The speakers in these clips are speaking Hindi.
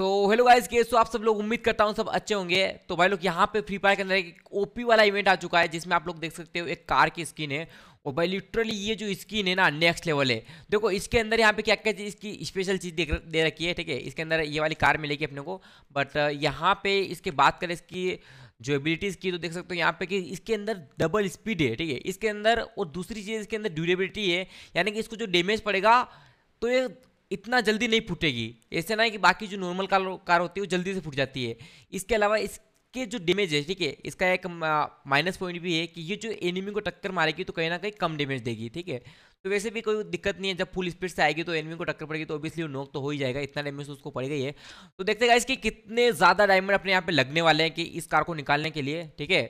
सो हेलो गाइस के तो आप सब लोग उम्मीद करता हूँ सब अच्छे होंगे तो भाई लोग यहाँ पे फ्री फायर के अंदर एक ओपी वाला इवेंट आ चुका है जिसमें आप लोग देख सकते हो एक कार की स्किन है और भाई लिटरली ये जो स्किन है ना नेक्स्ट लेवल है देखो इसके अंदर यहाँ पे क्या क्या चीज़ इसकी स्पेशल चीज़ देख दे रखी है ठीक है इसके अंदर ये वाली कार मिलेगी अपने को बट uh, यहाँ पे इसके बात करें इसकी जो एबिलिटीज़ की तो देख सकते हो यहाँ पे कि इसके अंदर डबल स्पीड है ठीक है इसके अंदर और दूसरी चीज़ इसके अंदर ड्यूरेबिलिटी है यानी कि इसको जो डेमेज पड़ेगा तो ये इतना जल्दी नहीं फूटेगी ऐसे ना है कि बाकी जो नॉर्मल कार कार होती है वो जल्दी से फूट जाती है इसके अलावा इस कि जो डेमेज है ठीक है इसका एक माइनस पॉइंट भी है कि ये जो एनिमी को टक्कर मारेगी तो कहीं ना कहीं कम डेमेज देगी ठीक है तो वैसे भी कोई दिक्कत नहीं है जब फुल स्पीड से आएगी तो एनिमी को टक्कर पड़ेगी तो ऑब्वियसली नोक तो हो ही जाएगा इतना डैमेज तो उसको पड़ गई है तो देखते गए इसके कितने ज़्यादा डायमंड अपने यहाँ पे लगने वाले हैं कि इस कार को निकालने के लिए ठीक है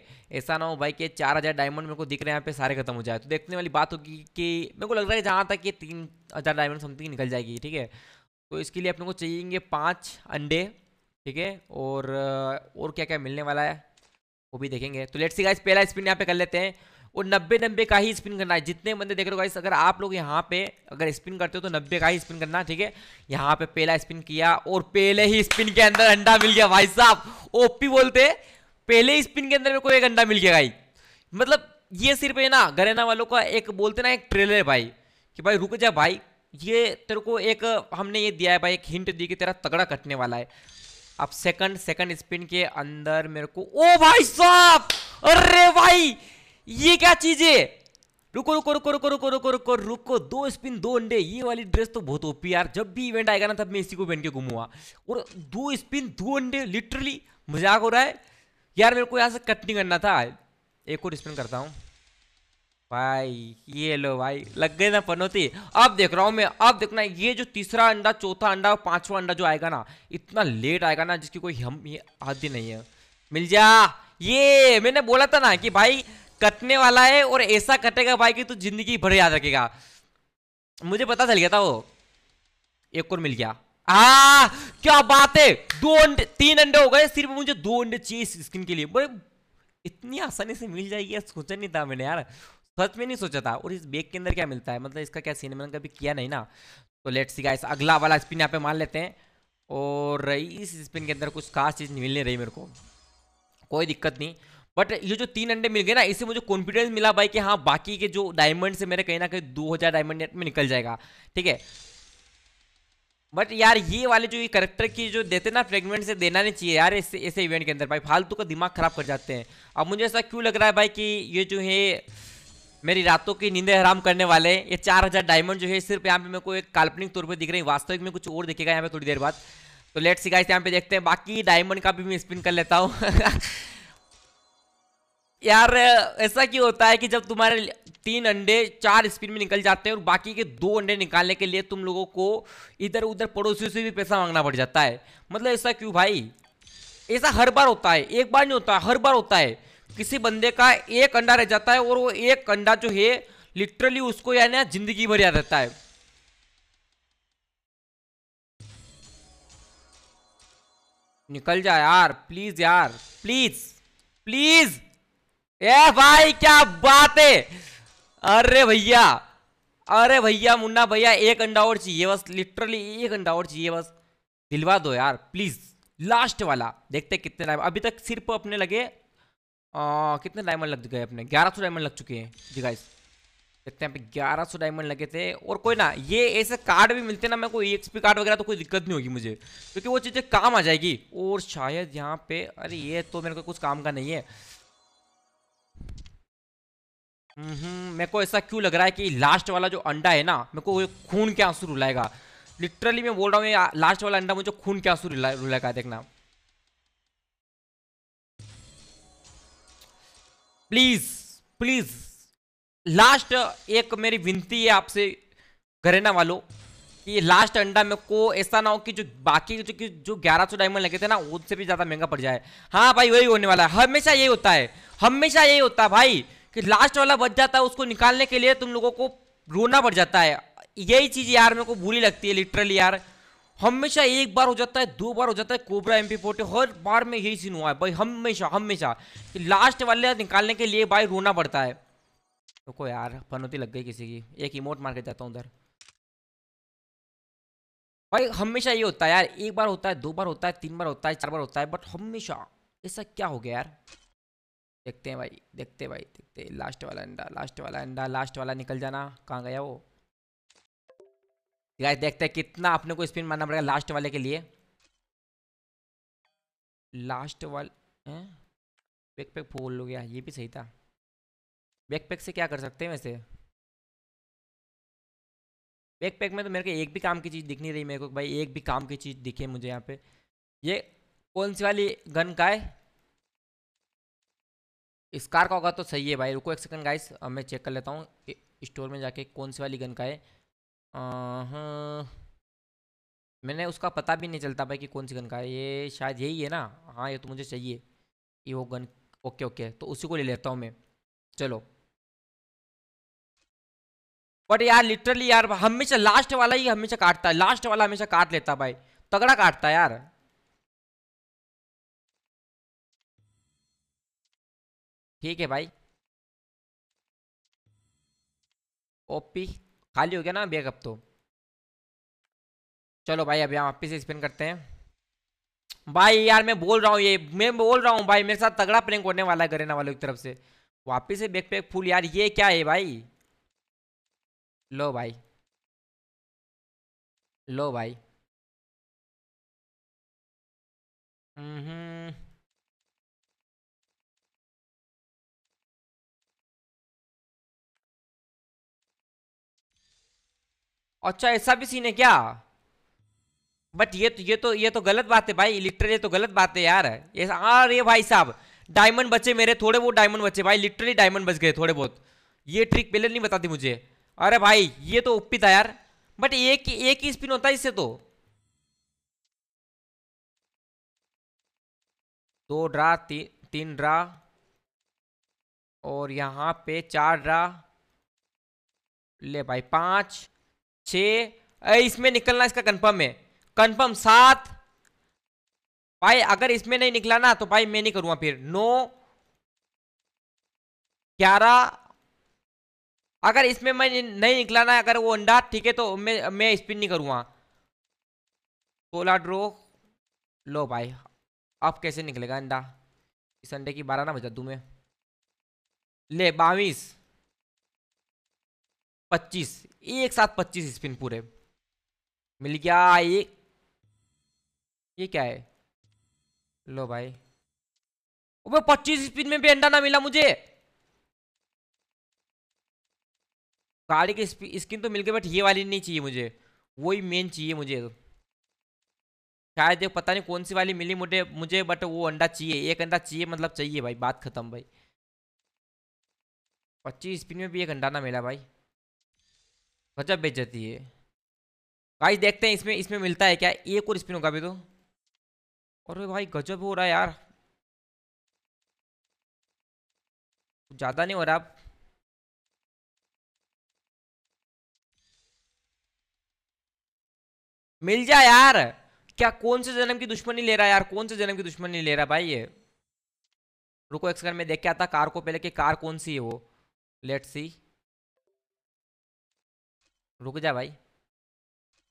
ऐसा ना हो भाई कि चार हज़ार डायमंड मेरे को दिख रहे हैं यहाँ पे सारे खत्म हो जाए तो देखने वाली बात होगी कि मेरे को लग रहा है जहाँ तक ये तीन हज़ार डायमंड समथिंग निकल जाएगी ठीक है तो इसके लिए अपने को चाहिए पाँच अंडे ठीक है और और क्या क्या मिलने वाला है वो भी देखेंगे तो लेट्स सी गाइस पहला स्पिन यहाँ पे कर लेते हैं और नब्बे नब्बे का ही स्पिन करना है जितने बंदे देख रहे हो गाइस अगर आप लोग यहाँ पे अगर स्पिन करते हो तो नब्बे का ही स्पिन करना ठीक है यहाँ पे पहला स्पिन किया और पहले ही स्पिन के अंदर अंडा मिल गया भाई साहब ओपी बोलते पहले ही स्पिन के अंदर मेरे को एक अंडा मिल गया भाई मतलब ये सिर्फ है ना गरेना वालों का एक बोलते ना एक ट्रेलर है भाई कि भाई रुक जा भाई ये तेरे को एक हमने ये दिया है भाई एक हिंट दी कि तेरा तगड़ा कटने वाला है अब सेकंड सेकंड स्पिन के अंदर मेरे को ओ भाई साहब अरे भाई ये क्या चीज है रुको रुको रुको रुको रुको रुको रुको रुको दो स्पिन दो अंडे ये वाली ड्रेस तो बहुत ओपी यार जब भी इवेंट आएगा ना तब मैं इसी को पहन के घूमूंगा और दो स्पिन दो अंडे लिटरली मजाक हो रहा है यार मेरे को यहाँ से कट नहीं करना था एक और स्पिन करता हूँ भाई ये लो भाई लग गए ना पनौती अब देख रहा हूँ मैं अब देखना ये जो तीसरा अंडा चौथा अंडा और पांचवा अंडा जो आएगा ना इतना लेट आएगा ना जिसकी कोई हम ये आदि नहीं है मिल जा ये मैंने बोला था ना कि भाई कटने वाला है और ऐसा कटेगा भाई कि तू तो जिंदगी भर याद रखेगा मुझे पता चल गया था वो एक और मिल गया आ क्या बात है दो अंडे तीन अंडे हो गए सिर्फ मुझे दो अंडे चाहिए स्किन के लिए इतनी आसानी से मिल जाएगी सोचा नहीं था मैंने यार सच में नहीं सोचा था और इस बैग के अंदर क्या मिलता है मतलब इसका क्या सीन मैंने कभी किया नहीं ना तो लेट सी गाइस अगला वाला स्पिन यहाँ पे मान लेते हैं और इस स्पिन के अंदर कुछ खास चीज़ मिल नहीं रही मेरे को कोई दिक्कत नहीं बट ये जो तीन अंडे मिल गए ना इससे मुझे कॉन्फिडेंस मिला भाई कि हाँ बाकी के जो डायमंड से मेरे कहीं ना कहीं दो हज़ार डायमंड में निकल जाएगा ठीक है बट यार ये वाले जो ये करेक्टर की जो देते ना फ्रेगमेंट से देना नहीं चाहिए यार ऐसे ऐसे इवेंट के अंदर भाई फालतू का दिमाग खराब कर जाते हैं अब मुझे ऐसा क्यों लग रहा है भाई कि ये जो है मेरी रातों की नींदें हराम करने वाले ये चार हज़ार डायमंड जो है सिर्फ यहाँ पे मेरे को एक काल्पनिक तौर पे दिख रही है वास्तविक में कुछ और दिखेगा यहाँ पे थोड़ी देर बाद तो लेट सी गाइस यहाँ पे देखते हैं बाकी डायमंड का भी मैं स्पिन कर लेता हूँ यार ऐसा क्यों होता है कि जब तुम्हारे तीन अंडे चार स्पिन में निकल जाते हैं और बाकी के दो अंडे निकालने के लिए तुम लोगों को इधर उधर पड़ोसियों से भी पैसा मांगना पड़ जाता है मतलब ऐसा क्यों भाई ऐसा हर बार होता है एक बार नहीं होता हर बार होता है किसी बंदे का एक अंडा रह जाता है और वो एक अंडा जो है लिटरली उसको यानी जिंदगी भर याद रहता है निकल जा यार प्लीज यार प्लीज प्लीज ए भाई क्या बात है अरे भैया अरे भैया मुन्ना भैया एक अंडा और चाहिए बस लिटरली एक अंडा और चाहिए बस दिलवा दो यार प्लीज लास्ट वाला देखते कितने टाइम अभी तक सिर्फ अपने लगे आ, हाँ, कितने डायमंड लग गए अपने 1100 डायमंड लग चुके हैं जी गाइस देखते हैं ग्यारह सौ डायमंड लगे थे और कोई ना ये ऐसे कार्ड भी मिलते ना मेरे को एक्सपी e कार्ड वगैरह तो कोई दिक्कत नहीं होगी मुझे क्योंकि वो चीज़ें काम आ जाएगी और शायद यहाँ पे अरे ये तो मेरे को कुछ काम का नहीं है हम्म, मेरे को ऐसा क्यों लग रहा है कि लास्ट वाला जो अंडा है ना मेरे को खून के आंसू रुलाएगा लिटरली मैं बोल रहा हूँ लास्ट वाला अंडा मुझे खून के आंसू रुलाएगा देखना प्लीज प्लीज लास्ट एक मेरी विनती है आपसे घरेना वालों कि लास्ट अंडा मेरे को ऐसा ना हो कि जो बाकी जो कि जो ग्यारह सौ डायमंड लगे थे ना उससे भी ज़्यादा महंगा पड़ जाए हाँ भाई वही होने वाला है हमेशा यही होता है हमेशा यही होता है भाई कि लास्ट वाला बच जाता है उसको निकालने के लिए तुम लोगों को रोना पड़ जाता है यही चीज़ यार मेरे को बुरी लगती है लिटरली यार हमेशा एक बार हो जाता है दो बार हो जाता है कोबरा एम पी फोर्टी हर बार में यही सीन हुआ है भाई हमेशा हमेशा लास्ट वाले निकालने के लिए भाई रोना पड़ता है रुको तो यार पनौती लग गई किसी की एक इमोट मार के जाता हूँ उधर भाई हमेशा ये होता है यार एक बार होता है दो बार होता है तीन बार होता है चार बार होता है बट हमेशा ऐसा क्या हो गया यार देखते हैं भाई देखते हैं भाई देखते लास्ट वाला अंडा लास्ट वाला अंडा लास्ट वाला निकल जाना कहाँ गया वो गाइस देखते हैं कितना अपने को स्पिन मारना पड़ेगा लास्ट वाले के लिए लास्ट वाले बैक पैक फोल हो गया ये भी सही था बैक पैक से क्या कर सकते हैं वैसे बैक पैक में तो मेरे को एक भी काम की चीज़ दिख नहीं रही मेरे को भाई एक भी काम की चीज़ दिखे मुझे यहाँ पे ये कौन सी वाली गन का है स्कार का होगा तो सही है भाई रुको एक सेकंड गाइस मैं चेक कर लेता हूँ स्टोर में जाके कौन सी वाली गन का है मैंने उसका पता भी नहीं चलता भाई कि कौन सी गन का है ये शायद यही है ना हाँ ये तो मुझे चाहिए ये वो गन ओके ओके तो उसी को ले लेता हूँ मैं चलो बट यार लिटरली यार हमेशा लास्ट वाला ही हमेशा काटता है लास्ट वाला हमेशा काट लेता भाई तगड़ा काटता है यार ठीक है भाई ओपी खाली हो गया ना बैग अब तो चलो भाई अब यहाँ से स्पिन करते हैं भाई यार मैं बोल रहा हूँ ये मैं बोल रहा हूँ भाई मेरे साथ तगड़ा प्रिंक होने वाला है करेना वालों की तरफ से वापिस से बैक पैक फूल यार ये क्या है भाई लो भाई लो भाई हम्म, हम्म। अच्छा ऐसा भी सीन है क्या बट ये तो ये तो ये तो गलत बात है भाई लिटरली तो गलत बात है यार ये अरे भाई साहब डायमंड बचे मेरे थोड़े बहुत डायमंड बचे भाई लिटरली डायमंड बच गए थोड़े बहुत ये ट्रिक पहले नहीं बताती मुझे अरे भाई ये तो उपी था यार बट एक एक ही स्पिन होता है इससे तो दो ड्रा ती, तीन ड्रा और यहाँ पे चार ड्रा ले भाई पांच छ इसमें निकलना इसका कंफर्म है कंफर्म सात भाई अगर इसमें नहीं निकला ना तो भाई मैं नहीं करूँगा फिर नौ ग्यारह अगर इसमें मैं नहीं निकला ना अगर वो अंडा ठीक है तो मैं मैं स्पिन नहीं करूंगा सोलह ड्रो लो भाई अब कैसे निकलेगा अंडा इस अंडे की बारह ना बजा दू मैं ले बावीस पच्चीस एक साथ पच्चीस स्पिन पूरे मिल गया एक ये क्या है लो भाई अबे पच्चीस स्पिन में भी अंडा ना मिला मुझे गाड़ी की स्किन तो मिल गई बट ये वाली नहीं चाहिए मुझे वही मेन चाहिए मुझे शायद पता नहीं कौन सी वाली मिली मुझे मुझे बट वो अंडा चाहिए एक अंडा चाहिए मतलब चाहिए भाई बात खत्म भाई पच्चीस स्पिन में भी एक अंडा ना मिला भाई गजब जाती है भाई देखते हैं इसमें इसमें मिलता है क्या एक और स्पिन होगा भी तो और भाई गजब हो रहा है यार ज़्यादा नहीं हो रहा आप मिल जाए यार क्या कौन से जन्म की दुश्मनी ले रहा है यार कौन से जन्म की दुश्मनी ले रहा है भाई ये रुको एक्सकर मैं देख के आता कार को पहले कि कार कौन सी है वो लेट सी रुक जा भाई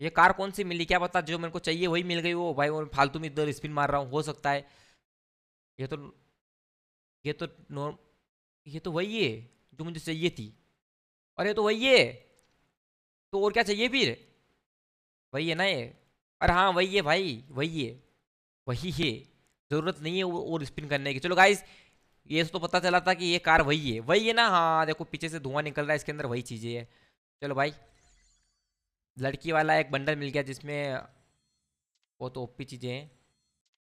ये कार कौन सी मिली क्या पता जो मेरे को चाहिए वही मिल गई वो भाई वो फालतू में इधर स्पिन मार रहा हूँ हो सकता है ये तो ये तो नॉर्म ये तो वही है जो मुझे चाहिए थी और ये तो वही है तो और क्या चाहिए फिर वही है ना ये अरे हाँ वही है भाई वही है वही है ज़रूरत नहीं है वो और स्पिन करने की चलो गाइस ये तो पता चला था कि ये कार वही है वही है ना हाँ देखो पीछे से धुआं निकल रहा है इसके अंदर वही चीज़ें है चलो भाई लड़की वाला एक बंडल मिल गया जिसमें वो तो ओपी चीज़ें हैं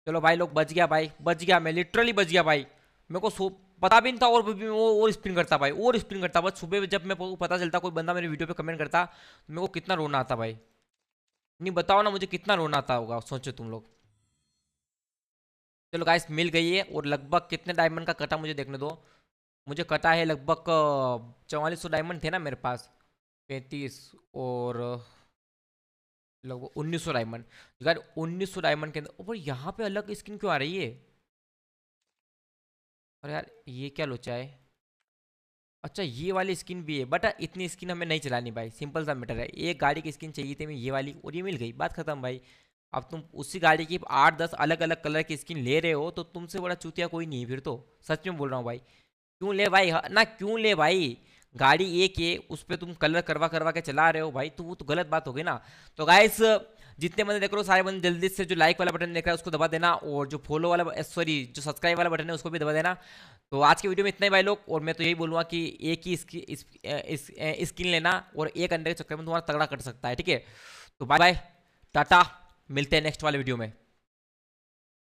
चलो भाई लोग बच गया भाई बच गया मैं लिटरली बच गया भाई मेरे को सो पता भी नहीं था और भी वो और स्पिन करता भाई और स्पिन करता बस सुबह जब मैं पता चलता कोई बंदा मेरे वीडियो पे कमेंट करता तो मेरे को कितना रोना आता भाई नहीं बताओ ना मुझे कितना रोना आता होगा सोचो तुम लोग चलो गाइस मिल गई है और लगभग कितने डायमंड का कटा मुझे देखने दो मुझे कटा है लगभग चवालीस सौ डायमंड थे ना मेरे पास पैंतीस और लगभग उन्नीस सौ डायमंड यार उन्नीस सौ डायमंड के अंदर और यहाँ पे अलग स्किन क्यों आ रही है अरे यार ये क्या लोचा है अच्छा ये वाली स्किन भी है बट हाँ, इतनी स्किन हमें नहीं चलानी भाई सिंपल सा मैटर है एक गाड़ी की स्किन चाहिए थी हमें ये वाली और ये मिल गई बात खत्म भाई अब तुम उसी गाड़ी की आठ दस अलग अलग कलर की स्किन ले रहे हो तो तुमसे बड़ा चूतिया कोई नहीं है फिर तो सच में बोल रहा हूँ भाई क्यों ले भाई हाँ, ना क्यों ले भाई गाड़ी एक है उस पर तुम कलर करवा करवा के चला रहे हो भाई तो वो तो गलत बात हो गई ना तो गाइस जितने बंदे देख रहे हो सारे बंदे जल्दी से जो लाइक वाला बटन देख रहा है उसको दबा देना और जो फॉलो वाला सॉरी eh, जो सब्सक्राइब वाला बटन है उसको भी दबा देना तो आज के वीडियो में इतना ही भाई लोग और मैं तो यही बोलूँगा कि एक ही इस, eh, इस, इस, eh, स्किन लेना और एक अंडे के चक्कर में तुम्हारा तगड़ा कट सकता है ठीक है तो बाय बाय टाटा मिलते हैं नेक्स्ट वाले वीडियो में